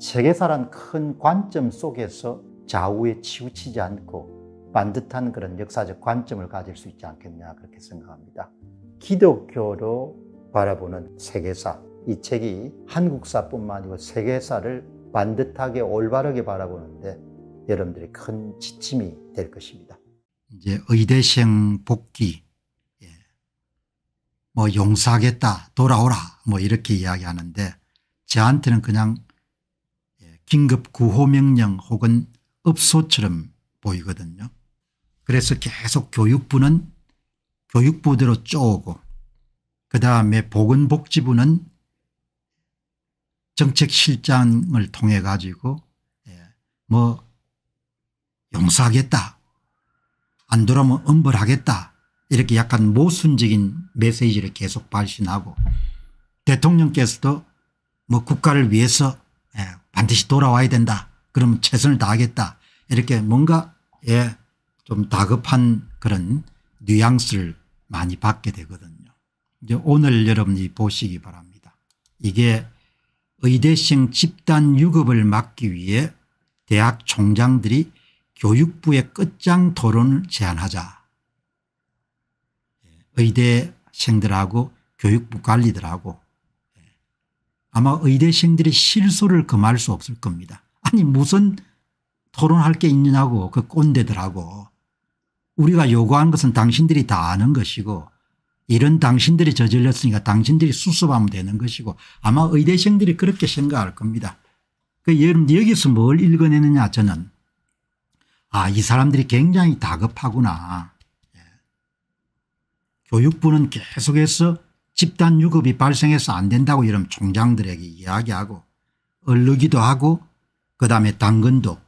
세계사란 큰 관점 속에서 좌우에 치우치지 않고 반듯한 그런 역사적 관점을 가질 수 있지 않겠냐 그렇게 생각합니다. 기독교로 바라보는 세계사 이 책이 한국사뿐만 아니고 세계사를 반듯하게 올바르게 바라보는데 여러분들이 큰 지침이 될 것입니다. 이제 의대생 복귀 예. 뭐 용서하겠다 돌아오라 뭐 이렇게 이야기하는데 저한테는 그냥 긴급 구호명령 혹은 업소처럼 보이거든요. 그래서 계속 교육부는 교육부대로 쪼고 그 다음에 보건복지부는 정책실장을 통해 가지고 예, 뭐 용서하겠다 안 돌아오면 엄벌하겠다 이렇게 약간 모순적인 메시지를 계속 발신하고 대통령께서도 뭐 국가를 위해서 반드시 돌아와야 된다. 그러면 최선을 다하겠다. 이렇게 뭔가 예, 좀 다급한 그런 뉘앙스를 많이 받게 되거든요. 이제 오늘 여러분이 보시기 바랍니다. 이게 의대생 집단 유급을 막기 위해 대학 총장들이 교육부의 끝장 토론을 제안하자. 의대생들하고 교육부 관리들하고 아마 의대생들이 실수를 금할 수 없을 겁니다. 아니 무슨 토론할 게있냐고그 꼰대들하고 우리가 요구한 것은 당신들이 다 아는 것이고 이런 당신들이 저질렀으니까 당신들이 수습하면 되는 것이고 아마 의대생들이 그렇게 생각할 겁니다. 그 여러분 여기서 뭘 읽어내느냐 저는 아 이 사람들이 굉장히 다급하구나. 예. 교육부는 계속해서 집단 유급이 발생해서 안 된다고 이런 총장들에게 이야기하고 얼르기도 하고 그다음에 당근도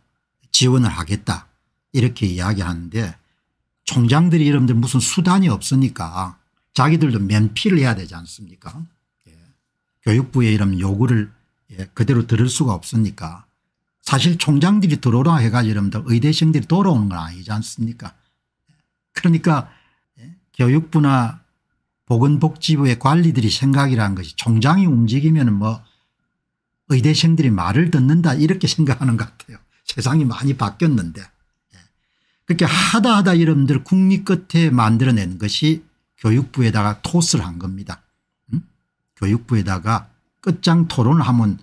지원을 하겠다 이렇게 이야기하는데 총장들이 이름들 무슨 수단이 없으니까 자기들도 면피를 해야 되지 않습니까 예. 교육부의 이런 요구를 예. 그대로 들을 수가 없으니까 사실 총장들이 들어오라 해가지고 여러분들 의대생들이 돌아오는 건 아니지 않습니까 그러니까 예. 교육부나 보건복지부의 관리들이 생각이라는 것이 총장이 움직이면 뭐 의대생들이 말을 듣는다 이렇게 생각하는 것 같아요. 세상이 많이 바뀌었는데. 예. 그렇게 하다 하다 여러분들 국립 끝에 만들어낸 것이 교육부에다가 토스를 한 겁니다. 응? 음? 교육부에다가 끝장 토론을 하면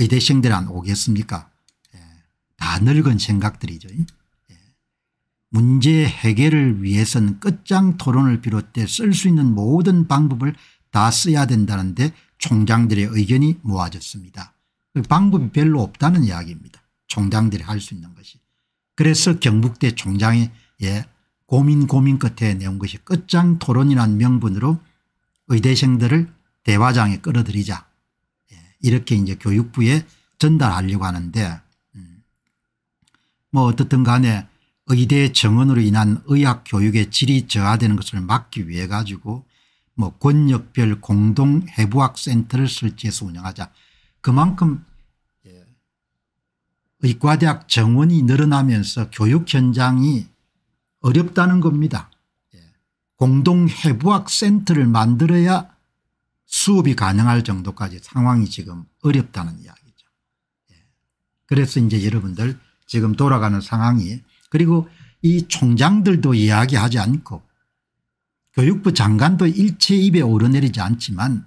의대생들 이안 오겠습니까 예. 다 늙은 생각들이죠. 문제 해결을 위해선 끝장 토론을 비롯해 쓸 수 있는 모든 방법을 다 써야 된다는데 총장들의 의견이 모아졌습니다. 그 방법이 별로 없다는 이야기입니다. 총장들이 할 수 있는 것이. 그래서 경북대 총장의 예, 고민 고민 끝에 내온 것이 끝장 토론이란 명분으로 의대생들을 대화장에 끌어들이자 예, 이렇게 이제 교육부에 전달하려고 하는데 음, 뭐 어떻든 간에 의대 정원으로 인한 의학 교육의 질이 저하되는 것을 막기 위해 가지고 뭐 권역별 공동 해부학센터를 설치해서 운영하자 그만큼 예, 의과대학 정원이 늘어나면서 교육 현장이 어렵다는 겁니다. 예, 공동 해부학센터를 만들어야 수업이 가능할 정도까지 상황이 지금 어렵다는 이야기죠. 예, 그래서 이제 여러분들 지금 돌아가는 상황이 그리고 이 총장들도 이야기하지 않고 교육부 장관도 일체 입에 오르내리지 않지만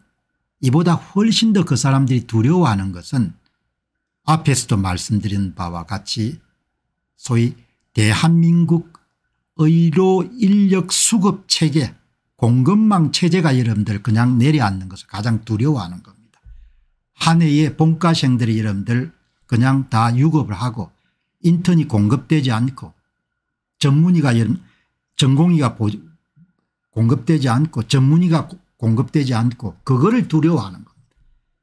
이보다 훨씬 더 그 사람들이 두려워하는 것은 앞에서도 말씀드린 바와 같이 소위 대한민국 의료 인력 수급 체계 공급망 체제가 여러분들 그냥 내려앉는 것을 가장 두려워하는 겁니다. 한 해에 본과생들이 여러분들 그냥 다 유급을 하고 인턴이 공급되지 않고 전문의가 전공의가 공급되지 않고 전문의가 공급되지 않고 그거를 두려워하는 겁니다.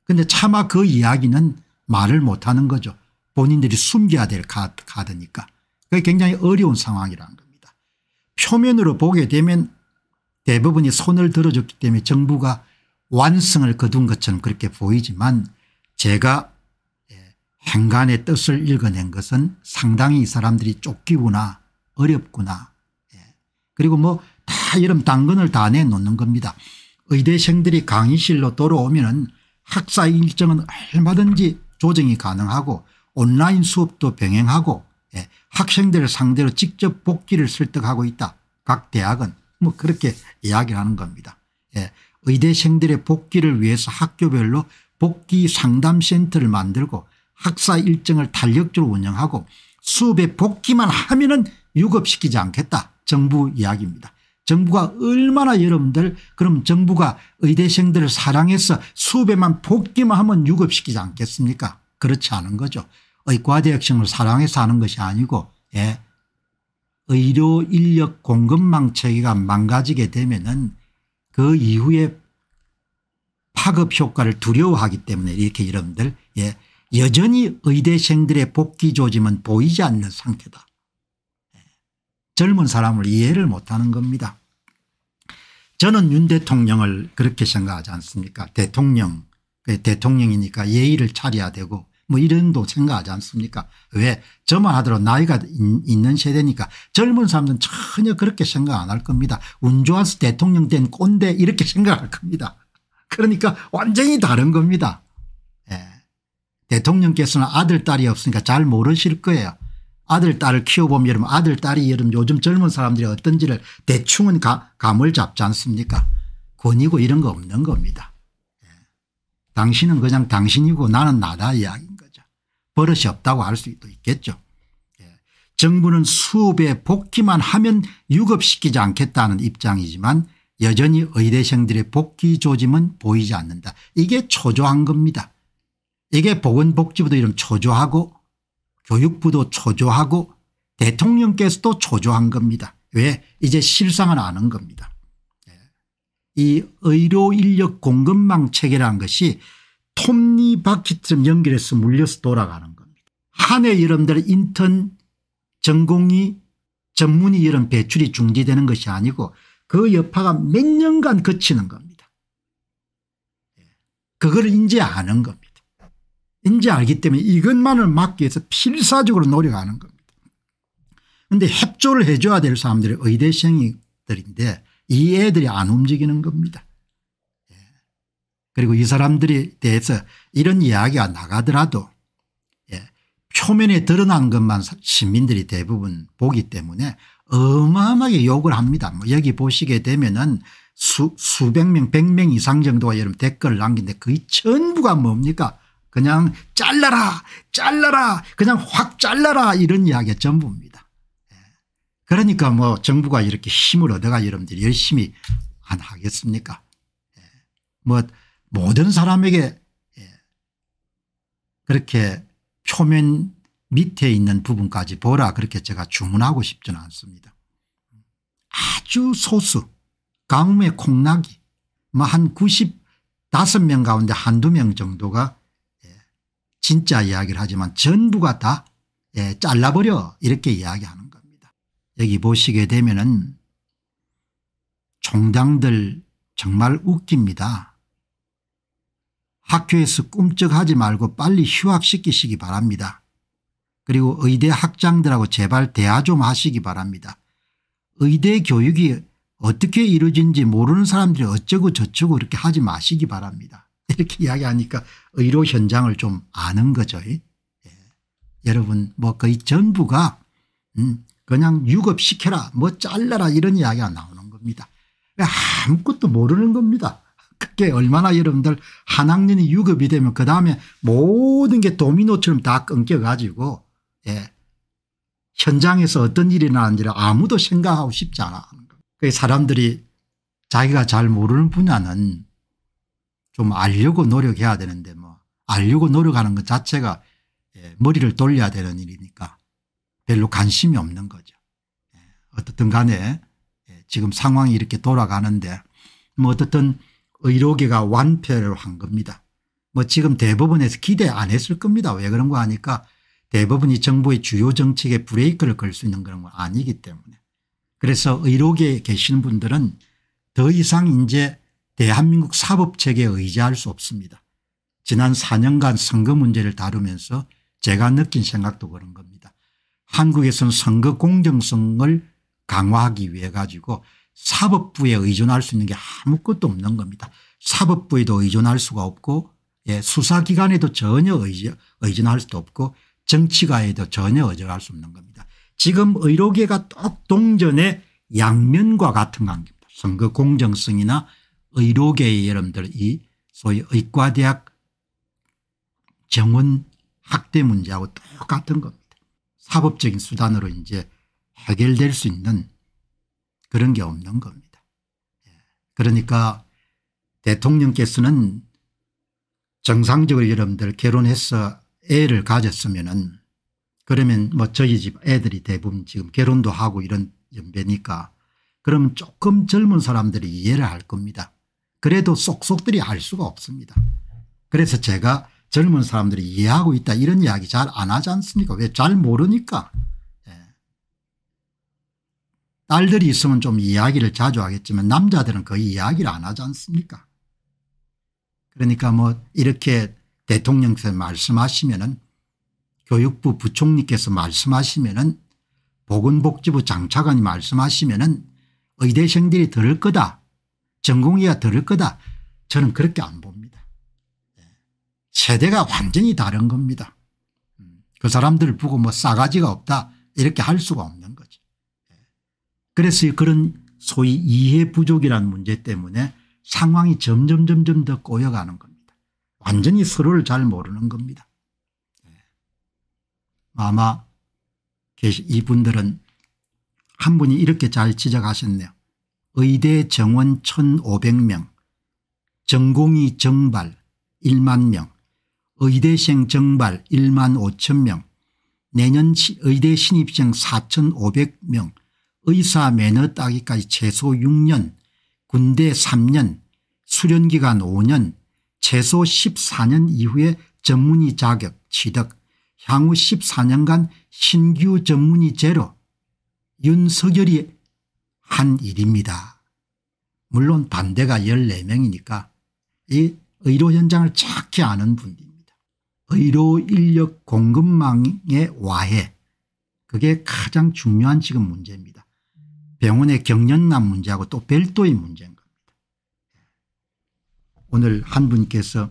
근데 차마 그 이야기는 말을 못하는 거죠. 본인들이 숨겨야 될 카드니까. 그게 굉장히 어려운 상황이라는 겁니다. 표면으로 보게 되면 대부분이 손을 들어줬기 때문에 정부가 완성을 거둔 것처럼 그렇게 보이지만 제가 행간의 뜻을 읽어낸 것은 상당히 이 사람들이 쫓기구나 어렵구나 예. 그리고 뭐 다 이런 당근을 다 내놓는 겁니다. 의대생들이 강의실로 돌아오면 학사 일정은 얼마든지 조정이 가능하고 온라인 수업도 병행하고 예. 학생들을 상대로 직접 복귀를 설득하고 있다. 각 대학은 뭐 그렇게 이야기를 하는 겁니다. 예. 의대생들의 복귀를 위해서 학교별로 복귀 상담센터를 만들고 학사 일정을 탄력적으로 운영하고 수업에 복귀만 하면 은 유급시키지 않겠다 정부 이야기입니다. 정부가 얼마나 여러분들 그럼 정부가 의대생들을 사랑해서 수업에만 복귀만 하면 유급시키지 않겠습니까 그렇지 않은 거죠. 의과대학생을 사랑해서 하는 것이 아니고 예. 의료 인력 공급망 체계가 망가지게 되면 은그 이후에 파급 효과를 두려워하기 때문에 이렇게 여러분들 예. 여전히 의대생들의 복귀 조짐은 보이지 않는 상태다. 예. 젊은 사람을 이해를 못하는 겁니다. 저는 윤 대통령을 그렇게 생각하지 않습니까 대통령 그 대통령이니까 예의를 차려야 되고 뭐 이런도 생각하지 않습니까 왜 저만 하더라도 나이가 있는 세대니까 젊은 사람들은 전혀 그렇게 생각 안 할 겁니다. 운 좋아서 대통령 된 꼰대 이렇게 생각할 겁니다. 그러니까 완전히 다른 겁니다. 대통령께서는 아들 딸이 없으니까 잘 모르실 거예요. 아들 딸을 키워보면 여러분 아들 딸이 여러분 요즘 젊은 사람들이 어떤지를 대충은 가, 감을 잡지 않습니까 권위고 이런 거 없는 겁니다. 예. 당신은 그냥 당신이고 나는 나다 이야기인 거죠. 버릇이 없다고 할 수도 있겠죠. 예. 정부는 수업에 복귀만 하면 유급시키지 않겠다는 입장이지만 여전히 의대생들의 복귀 조짐은 보이지 않는다. 이게 초조한 겁니다. 이게 보건복지부도 이름 초조하고 교육부도 초조하고 대통령께서도 초조한 겁니다. 왜 이제 실상을 아는 겁니다. 예. 이 의료인력 공급망 체계라는 것이 톱니바퀴처럼 연결해서 물려서 돌아가는 겁니다. 한해 여러분들 인턴 전공이 전문이 이런 배출이 중지되는 것이 아니고 그 여파가 몇 년간 거치는 겁니다. 예. 그걸 이제 아는 겁니다. 인지 알기 때문에 이것만을 막기 위해서 필사적으로 노력하는 겁니다. 그런데 협조를 해줘야 될 사람들이 의대생들인데 이 애들이 안 움직이는 겁니다. 예. 그리고 이 사람들에 대해서 이런 이야기가 나가더라도 예, 표면에 드러난 것만 시민들이 대부분 보기 때문에 어마어마하게 욕을 합니다. 뭐 여기 보시게 되면은 수, 수백 명, 백 명 이상 정도가 여러분 댓글을 남긴데 그 전부가 뭡니까? 그냥 잘라라 잘라라 그냥 확 잘라라 이런 이야기가 전부입니다. 예. 그러니까 뭐 정부가 이렇게 힘을 얻어가 여러분들이 열심히 안 하겠습니까 예. 뭐 모든 사람에게 예. 그렇게 표면 밑에 있는 부분까지 보라 그렇게 제가 주문하고 싶지는 않습니다. 아주 소수 가뭄 콩나기 뭐한 95명 가운데 한두 명 정도가 진짜 이야기를 하지만 전부가 다 예, 잘라버려 이렇게 이야기하는 겁니다. 여기 보시게 되면 은 총장들 정말 웃깁니다. 학교에서 꿈쩍하지 말고 빨리 휴학시키시기 바랍니다. 그리고 의대 학장들하고 제발 대화 좀 하시기 바랍니다. 의대 교육이 어떻게 이루어진지 모르는 사람들이 어쩌고 저쩌고 이렇게 하지 마시기 바랍니다. 이렇게 이야기하니까 의료 현장을 좀 아는 거죠. 예. 여러분 뭐 거의 전부가 음 그냥 유급시켜라 뭐 잘라라 이런 이야기가 나오는 겁니다. 아무것도 모르는 겁니다. 그게 얼마나 여러분들 한 학년이 유급이 되면 그 다음에 모든 게 도미노처럼 다 끊겨가지고 예. 현장에서 어떤 일이 나는지를 아무도 생각하고 싶지 않아. 그 사람들이 자기가 잘 모르는 분야는 좀 알려고 노력해야 되는데 뭐 알려고 노력하는 것 자체가 예, 머리를 돌려야 되는 일이니까 별로 관심이 없는 거죠. 예, 어떻든 간에 예, 지금 상황이 이렇게 돌아가는데 뭐 어떻든 의료계가 완패를 한 겁니다. 뭐 지금 대법원에서 기대 안 했을 겁니다. 왜 그런 거 아니까 대법원이 정부의 주요 정책에 브레이크를 걸 수 있는 그런 건 아니기 때문에 그래서 의료계에 계시는 분들은 더 이상 이제 대한민국 사법체계에 의지할 수 없습니다. 지난 4년간 선거 문제를 다루면서 제가 느낀 생각도 그런 겁니다. 한국에서는 선거 공정성을 강화하기 위해 가지고 사법부에 의존할 수 있는 게 아무것도 없는 겁니다. 사법부에도 의존할 수가 없고 예, 수사기관에도 전혀 의지, 의존할 수도 없고 정치가에도 전혀 의존할 수 없는 겁니다. 지금 의료계가 똑 동전의 양면과 같은 관계입니다. 선거 공정성이나 의료계의 여러분들 이 소위 의과대학 정원 학대 문제하고 똑같은 겁니다. 사법적인 수단으로 이제 해결될 수 있는 그런 게 없는 겁니다. 예. 그러니까 대통령께서는 정상적으로 여러분들 결혼해서 애를 가졌으면은 그러면 뭐 저희 집 애들이 대부분 지금 결혼도 하고 이런 연배니까 그럼 조금 젊은 사람들이 이해를 할 겁니다. 그래도 쏙쏙들이 알 수가 없습니다. 그래서 제가 젊은 사람들이 이해하고 있다 이런 이야기 잘 안 하지 않습니까 왜 잘 모르니까 예. 딸들이 있으면 좀 이야기를 자주 하겠지만 남자들은 거의 이야기를 안 하지 않습니까 그러니까 뭐 이렇게 대통령께서 말씀하시면 은 교육부 부총리께서 말씀하시면 은 보건복지부 장차관이 말씀하시면 은 의대생들이 들을 거다 전공의가 들을 거다. 저는 그렇게 안 봅니다. 예. 세대가 완전히 다른 겁니다. 음, 그 사람들을 보고 뭐 싸가지가 없다 이렇게 할 수가 없는 거죠 예. 그래서 그런 소위 이해 부족이라는 문제 때문에 상황이 점점 점점 더 꼬여가는 겁니다. 완전히 서로를 잘 모르는 겁니다. 예. 아마 이분들은 한 분이 이렇게 잘 지적하셨네요. 의대 정원 1,500명, 전공의 정발 1만 명, 의대생 정발 1만 5천 명, 내년 의대 신입생 4,500명, 의사 매너 따기까지 최소 6년, 군대 3년, 수련기간 5년, 최소 14년 이후에 전문의 자격 취득, 향후 14년간 신규 전문의 제로, 윤석열이 한 일입니다. 물론 반대가 14명이니까 이 의료 현장을 착히 아는 분들입니다. 의료 인력 공급망에 와해 그게 가장 중요한 지금 문제입니다. 병원의 경련난 문제하고 또 별도의 문제인 겁니다. 오늘 한 분께서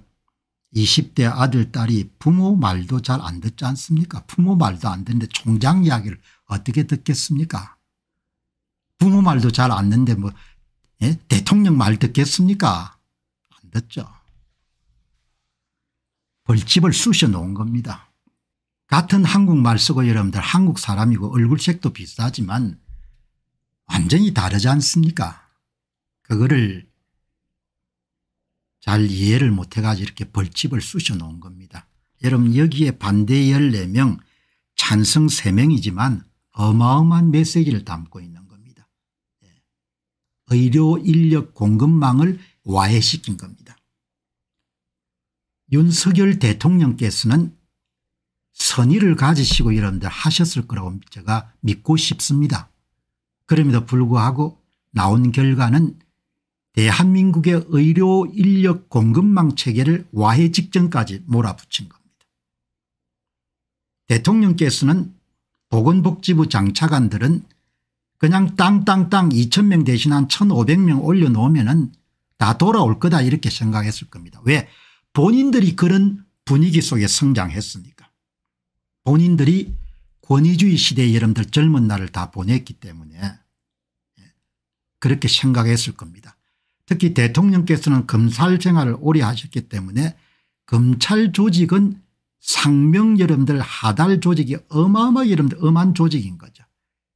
20대 아들 딸이 부모 말도 잘 안 듣지 않습니까 부모 말도 안 듣는데 총장 이야기를 어떻게 듣겠습니까 부모 말도 잘 안 듣는데 뭐 예? 대통령 말 듣겠습니까 안 듣죠. 벌집을 쑤셔 놓은 겁니다. 같은 한국말 쓰고 여러분들 한국 사람이고 얼굴색도 비슷하지만 완전히 다르지 않습니까 그거를 잘 이해를 못해가지고 이렇게 벌집을 쑤셔 놓은 겁니다. 여러분 여기에 반대 14명 찬성 3명이지만 어마어마한 메시지를 담고 있는 의료 인력 공급망을 와해시킨 겁니다. 윤석열 대통령께서는 선의를 가지시고 여러분 하셨을 거라고 제가 믿고 싶습니다. 그럼에도 불구하고 나온 결과는 대한민국의 의료 인력 공급망 체계를 와해 직전까지 몰아붙인 겁니다. 대통령께서는 보건복지부 장차관들은 그냥 땅땅땅 2천명 대신 한 1500명 올려놓으면 다 돌아올 거다 이렇게 생각했을 겁니다. 왜 본인들이 그런 분위기 속에 성장했으니까 본인들이 권위주의 시대의 여러분들 젊은 날을 다 보냈기 때문에 예, 그렇게 생각했을 겁니다. 특히 대통령께서는 검찰 생활을 오래 하셨기 때문에 검찰 조직은 상명 여러분들 하달 조직이 어마어마 한 여러분들 엄한 조직인 거죠.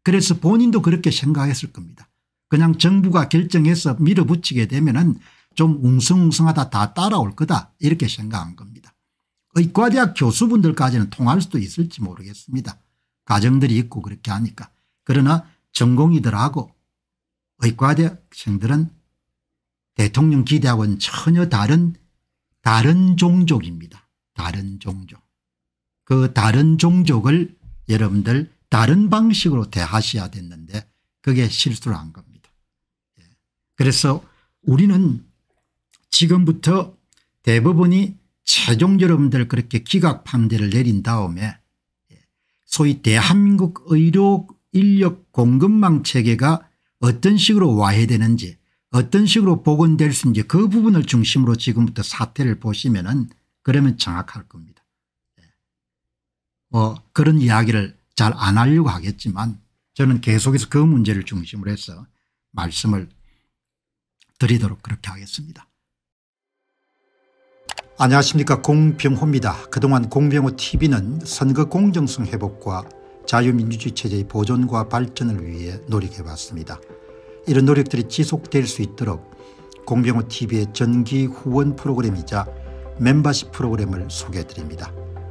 그래서 본인도 그렇게 생각했을 겁니다. 그냥 정부가 결정해서 밀어붙이게 되면 은좀 웅성웅성하다 다 따라올 거다 이렇게 생각한 겁니다. 의과대학 교수분들까지는 통할 수도 있을지 모르겠습니다. 가정들이 있고 그렇게 하니까. 그러나 전공이들하고 의과대학생들은 대통령 기대하고는 전혀 다른 다른 종족입니다. 다른 종족. 그 다른 종족을 여러분들 다른 방식으로 대하셔야 됐는데 그게 실수를 한 겁니다. 예. 그래서 우리는 지금부터 대법원이 최종 여러분들 그렇게 기각 판례를 내린 다음에 예, 소위 대한민국 의료 인력 공급망 체계가 어떤 식으로 와해되는지 어떤 식으로 복원될 수 있는지 그 부분을 중심으로 지금부터 사태를 보시면 은 그러면 정확할 겁니다. 뭐 그런 이야기를 잘안 하려고 하겠지만 저는 계속해서 그 문제를 중심으로 해서 말씀을 드리도록 그렇게 하겠습니다. 안녕하십니까 공병호입니다. 그동안 공병호 tv는 선거 공정성 회복과 자유민주주의 체제의 보존과 발전을 위해 노력해왔습니다. 이런 노력들이 지속될 수 있도록 공병호 tv의 전기 후원 프로그램이자 멤버십 프로그램을 소개해드립니다.